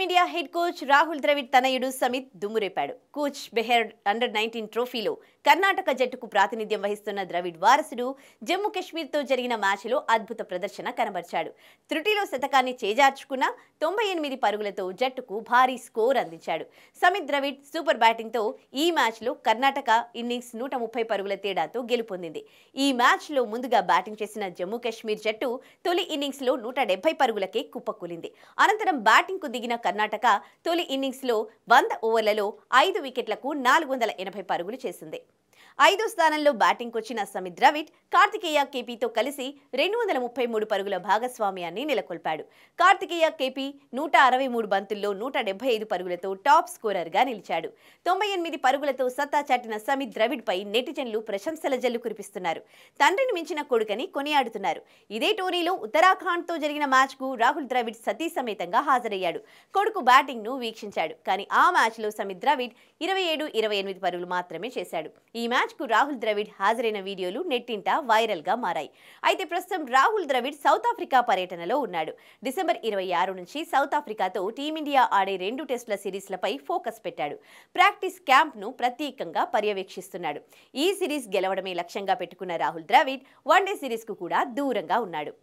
team India head coach Rahul Dravid తనయుడు సమిత్ దుమ్మురేపాడు Cooch Behar under nineteen ట్రోఫీలో కర్ణాటక జట్టుకు ప్రాతినిధ్యం వహిస్తున్న ద్రవిడ్ వారసుడు జమ్మూ తో జరిగిన మ్యాచ్లో అద్భుత ప్రదర్శన కనబర్చాడు త్రుటిలో శతకాన్ని చేజార్చుకున్న తొంభై ఎనిమిది పరుగులతో జట్టుకు భారీ స్కోర్ అందించాడు సమిత్ ద్రవిడ్ సూపర్ బ్యాటింగ్తో ఈ మ్యాచ్లో కర్ణాటక ఇన్నింగ్స్ నూట ముప్పై పరుగుల తేడాతో గెలుపొందింది ఈ మ్యాచ్లో ముందుగా బ్యాటింగ్ చేసిన జమ్మూ కాశ్మీర్ జట్టు తొలి ఇన్నింగ్స్లో నూట డెబ్బై పరుగులకే కుప్పకూలింది అనంతరం బ్యాటింగ్కు దిగిన కర్ణాటక తొలి ఇన్నింగ్స్లో వంద ఓవర్లలో ఐదు వికెట్లకు నాలుగు వందల ఎనభై పరుగులు చేసింది ఐదో స్థానంలో వచ్చిన సమిత్ ద్రవిడ్ కార్తికేయ కేపీతో కలిసి రెండు వందల ముప్పై మూడు పరుగుల భాగస్వామ్యాన్ని నెలకొల్పాడు కార్తికేయ కేపీ నూట అరవై మూడు బంతుల్లో నూట ఐదు పరుగులతో టాప్ స్కోరర్గా నిలిచాడు తొంభై ఎనిమిది పరుగులతో సత్తా చాటిన సమిత్ ద్రవిడ్పై నెటిజన్లు ప్రశంసల జల్లు కురిపిస్తున్నారు తండ్రిని మించిన కొడుకని కొనియాడుతున్నారు ఇదే టోర్నీలో ఉత్తరాఖండ్తో జరిగిన మ్యాచ్కు రాహుల్ ద్రవిడ్ సతీ సమేతంగా హాజరయ్యాడు కొడుకు బ్యాటింగ్ను వీక్షించాడు కానీ ఆ మ్యాచ్లో సమిత్ ద్రవిడ్ ఇరవై ఏడు ఇరవై ఎనిమిది పరుగులు మాత్రమే చేశాడు ఈ మ్యాచ్కు రాహుల్ ద్రవిడ్ హాజరైన వీడియోలు నెట్టింట వైరల్గా మారాయి అయితే ప్రస్తుతం రాహుల్ ద్రవిడ్ సౌత్ ఆఫ్రికా పర్యటనలో ఉన్నాడు డిసెంబర్ ఇరవై ఆరు నుంచి సౌత్ ఆఫ్రికాతో టీమిండియా ఆడే రెండు టెస్టుల సిరీస్లపై ఫోకస్ పెట్టాడు ప్రాక్టీస్ క్యాంప్ను ప్రత్యేకంగా పర్యవేక్షిస్తున్నాడు ఈ సిరీస్ గెలవడమే లక్ష్యంగా పెట్టుకున్న రాహుల్ ద్రవిడ్ వన్డే సిరీస్కు కూడా దూరంగా ఉన్నాడు